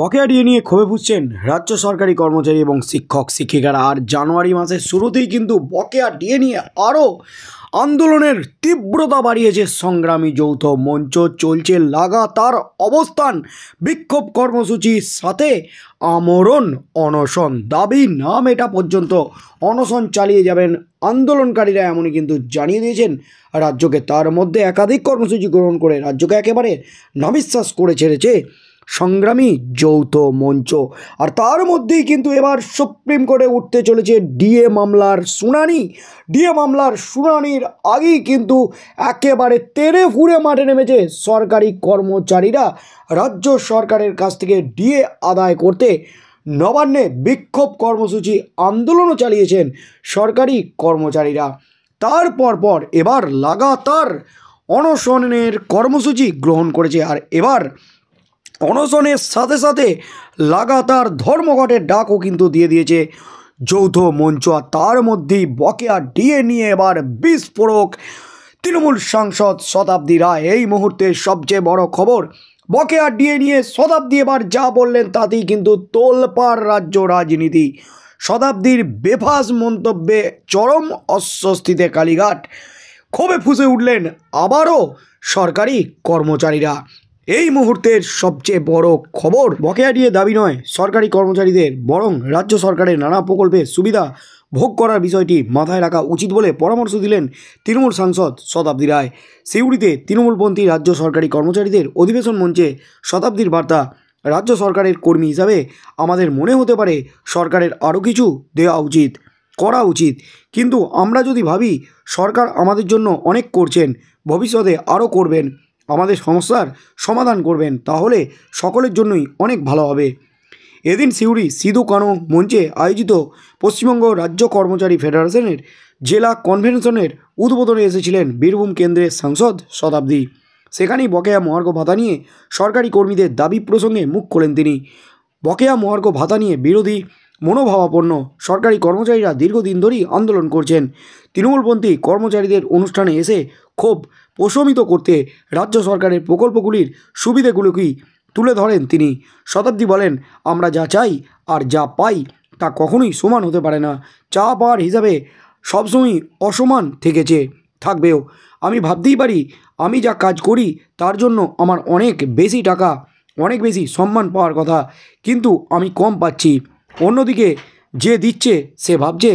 বকেয়া ডিএ নিয়ে ক্ষোভে বুঝছেন রাজ্য সরকারি কর্মচারী এবং শিক্ষক শিক্ষিকারা আর জানুয়ারি মাসের শুরুতেই কিন্তু বকেয়া ডিএ নিয়ে আরও আন্দোলনের তীব্রতা বাড়িয়েছে সংগ্রামী যৌথ মঞ্চ চলছে লাগাতার অবস্থান বিক্ষোভ কর্মসূচির সাথে আমরণ অনশন দাবি না মেটা পর্যন্ত অনশন চালিয়ে যাবেন আন্দোলনকারীরা এমনই কিন্তু জানিয়ে দিয়েছেন রাজ্যকে তার মধ্যে একাধিক কর্মসূচি গ্রহণ করে রাজ্যকে একেবারে নাবিশ্বাস করে ছেড়েছে সংগ্রামী যৌথ মঞ্চ আর তার মধ্যেই কিন্তু এবার সুপ্রিম কোর্টে উঠতে চলেছে ডিএ মামলার শুনানি ডিএ মামলার শুনানির আগেই কিন্তু একেবারে তেরে ফুরে মাঠে নেমেছে সরকারি কর্মচারীরা রাজ্য সরকারের কাছ থেকে ডিএ আদায় করতে নবান্নে বিক্ষোভ কর্মসূচি আন্দোলনও চালিয়েছেন সরকারি কর্মচারীরা তারপর পর এবার লাগাতার অনশনের কর্মসূচি গ্রহণ করেছে আর এবার অনশনের সাথে সাথে লাগাতার ধর্মঘটের ডাকও কিন্তু দিয়ে দিয়েছে যৌথ মঞ্চ আর তার মধ্যেই বকেয়া ডিএ নিয়ে এবার বিস্ফোরক তৃণমূল সাংসদ শতাব্দী রায় এই মুহূর্তে সবচেয়ে বড় খবর বকেয়া ডিএ নিয়ে শতাব্দী এবার যা বললেন তাতেই কিন্তু তোলপাড় রাজ্য রাজনীতি শতাব্দীর বেফাস মন্তব্যে চরম অস্বস্তিতে কালীঘাট ক্ষোভে ফুসে উঠলেন আবারও সরকারি কর্মচারীরা এই মুহূর্তের সবচেয়ে বড় খবর বকেয়া দিয়ে দাবি নয় সরকারি কর্মচারীদের বরং রাজ্য সরকারের নানা প্রকল্পের সুবিধা ভোগ করার বিষয়টি মাথায় রাখা উচিত বলে পরামর্শ দিলেন তৃণমূল সাংসদ শতাব্দী রায় সিউড়িতে তৃণমূলপন্থী রাজ্য সরকারি কর্মচারীদের অধিবেশন মঞ্চে শতাব্দীর বার্তা রাজ্য সরকারের কর্মী হিসাবে আমাদের মনে হতে পারে সরকারের আরও কিছু দেওয়া উচিত করা উচিত কিন্তু আমরা যদি ভাবি সরকার আমাদের জন্য অনেক করছেন ভবিষ্যতে আরও করবেন আমাদের সমস্যার সমাধান করবেন তাহলে সকলের জন্যই অনেক ভালো হবে এদিন সিউড়ি সিধু কানু মঞ্চে আয়োজিত পশ্চিমবঙ্গ রাজ্য কর্মচারী ফেডারেশনের জেলা কনভেনশনের উদ্বোধনে এসেছিলেন বীরভূম কেন্দ্রের সাংসদ শতাব্দী সেখানেই বকেয়া মহার্ঘ ভাতা নিয়ে সরকারি কর্মীদের দাবি প্রসঙ্গে মুখ খোলেন তিনি বকেয়া মহার্ঘ ভাতা নিয়ে বিরোধী মনোভাবাপন্ন সরকারি কর্মচারীরা দীর্ঘদিন ধরেই আন্দোলন করছেন তৃণমূলপন্থী কর্মচারীদের অনুষ্ঠানে এসে ক্ষোভ প্রশমিত করতে রাজ্য সরকারের প্রকল্পগুলির সুবিধেগুলোকেই তুলে ধরেন তিনি শতাব্দী বলেন আমরা যা চাই আর যা পাই তা কখনোই সমান হতে পারে না চা পাওয়ার হিসাবে সবসময়ই অসমান থেকেছে থাকবেও আমি ভাবতেই পারি আমি যা কাজ করি তার জন্য আমার অনেক বেশি টাকা অনেক বেশি সম্মান পাওয়ার কথা কিন্তু আমি কম পাচ্ছি অন্যদিকে যে দিচ্ছে সে ভাবছে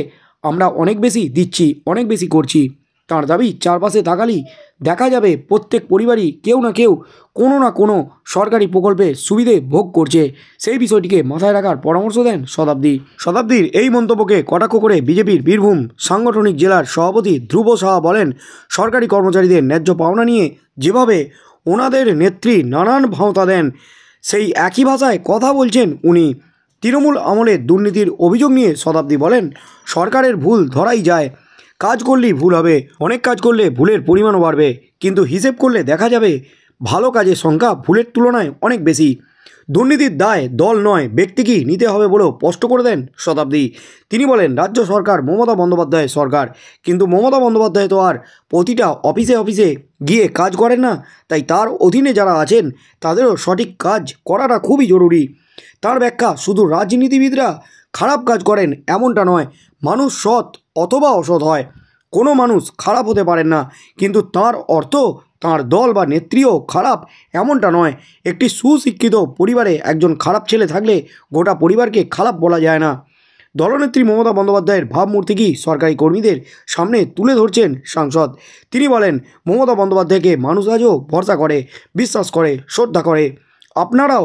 আমরা অনেক বেশি দিচ্ছি অনেক বেশি করছি তার দাবি চারপাশে তাকালেই দেখা যাবে প্রত্যেক পরিবারই কেউ না কেউ কোনো না কোনো সরকারি প্রকল্পে সুবিধে ভোগ করছে সেই বিষয়টিকে মাথায় রাখার পরামর্শ দেন শতাব্দী শতাব্দীর এই মন্তব্যকে কটাক্ষ করে বিজেপির বীরভূম সাংগঠনিক জেলার সভাপতি ধ্রুব সাহা বলেন সরকারি কর্মচারীদের ন্যায্য পাওনা নিয়ে যেভাবে ওনাদের নেত্রী নানান ভাওতা দেন সেই একই ভাষায় কথা বলছেন উনি তৃণমূল আমলে দুর্নীতির অভিযোগ নিয়ে শতাব্দী বলেন সরকারের ভুল ধরাই যায় কাজ করলেই ভুল হবে অনেক কাজ করলে ভুলের পরিমাণও বাড়বে কিন্তু হিসেব করলে দেখা যাবে ভালো কাজের সংখ্যা ভুলের তুলনায় অনেক বেশি দুর্নীতির দায় দল নয় ব্যক্তিকেই নিতে হবে বলেও স্পষ্ট করে দেন শতাব্দী তিনি বলেন রাজ্য সরকার মমতা বন্দ্যোপাধ্যায়ের সরকার কিন্তু মমতা বন্দ্যোপাধ্যায় তো আর প্রতিটা অফিসে অফিসে গিয়ে কাজ করেন না তাই তার অধীনে যারা আছেন তাদেরও সঠিক কাজ করাটা খুবই জরুরি তার ব্যাখ্যা শুধু রাজনীতিবিদরা খারাপ কাজ করেন এমনটা নয় মানুষ সৎ অথবা অসৎ হয় কোনো মানুষ খারাপ হতে পারেন না কিন্তু তার অর্থ তার দল বা নেত্রীও খারাপ এমনটা নয় একটি সুশিক্ষিত পরিবারে একজন খারাপ ছেলে থাকলে গোটা পরিবারকে খারাপ বলা যায় না দলনেত্রী মমতা বন্দ্যোপাধ্যায়ের ভাবমূর্তি কি সরকারি কর্মীদের সামনে তুলে ধরছেন সাংসদ তিনি বলেন মমতা বন্দ্যোপাধ্যায়কে মানুষ আজও ভরসা করে বিশ্বাস করে শ্রদ্ধা করে আপনারাও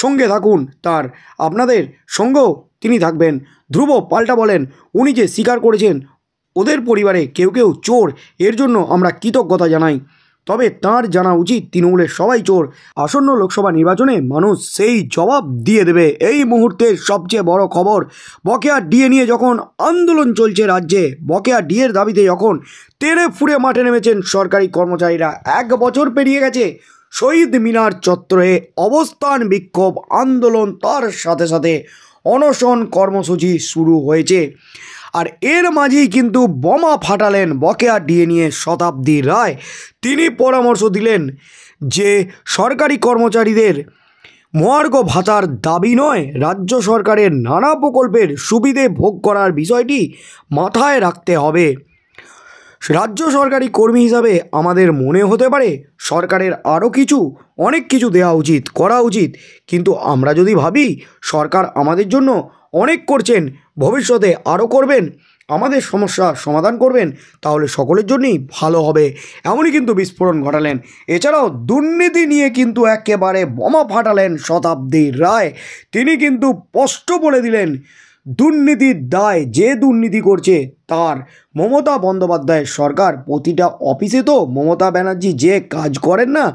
সঙ্গে থাকুন তার আপনাদের সঙ্গেও তিনি থাকবেন ধ্রুব পাল্টা বলেন উনি যে স্বীকার করেছেন ওদের পরিবারে কেউ কেউ চোর এর জন্য আমরা কৃতজ্ঞতা জানাই তবে তার জানা উচিত তৃণমূলের সবাই চোর আসন্ন লোকসভা নির্বাচনে মানুষ সেই জবাব দিয়ে দেবে এই মুহূর্তের সবচেয়ে বড় খবর বকেয়া ডিএ নিয়ে যখন আন্দোলন চলছে রাজ্যে বকেয়া ডিএর দাবিতে যখন তেড়ে ফুড়ে মাঠে নেমেছেন সরকারি কর্মচারীরা এক বছর পেরিয়ে গেছে শহীদ মিনার চত্বরে অবস্থান বিক্ষোভ আন্দোলন তার সাথে সাথে অনশন কর্মসূচি শুরু হয়েছে আর এর মাঝেই কিন্তু বোমা ফাটালেন বকেয়া ডিএ নিয়ে শতাব্দী রায় তিনি পরামর্শ দিলেন যে সরকারি কর্মচারীদের মহার্ঘ ভাতার দাবি নয় রাজ্য সরকারের নানা প্রকল্পের সুবিধে ভোগ করার বিষয়টি মাথায় রাখতে হবে রাজ্য সরকারি কর্মী হিসাবে আমাদের মনে হতে পারে সরকারের আরও কিছু অনেক কিছু দেওয়া উচিত করা উচিত কিন্তু আমরা যদি ভাবি সরকার আমাদের জন্য অনেক করছেন ভবিষ্যতে আরও করবেন আমাদের সমস্যা সমাধান করবেন তাহলে সকলের জন্যই ভালো হবে এমনই কিন্তু বিস্ফোরণ ঘটালেন এছাড়াও দুর্নীতি নিয়ে কিন্তু একেবারে বোমা ফাটালেন শতাব্দী রায় তিনি কিন্তু স্পষ্ট বলে দিলেন দুর্নীতির দায় যে দুর্নীতি করছে তার মমতা বন্দ্যোপাধ্যায়ের সরকার প্রতিটা অফিসে তো মমতা ব্যানার্জি যে কাজ করেন না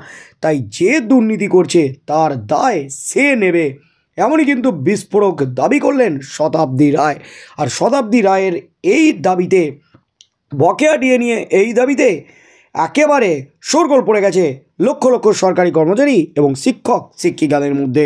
তাই যে দুর্নীতি করছে তার দায় সে নেবে এমনই কিন্তু বিস্ফোরক দাবি করলেন শতাব্দী রায় আর শতাব্দী রায়ের এই দাবিতে বকেয়া ডিয়ে নিয়ে এই দাবিতে একেবারে সরগোল পড়ে গেছে লক্ষ লক্ষ সরকারি কর্মচারী এবং শিক্ষক শিক্ষিকাদের মধ্যে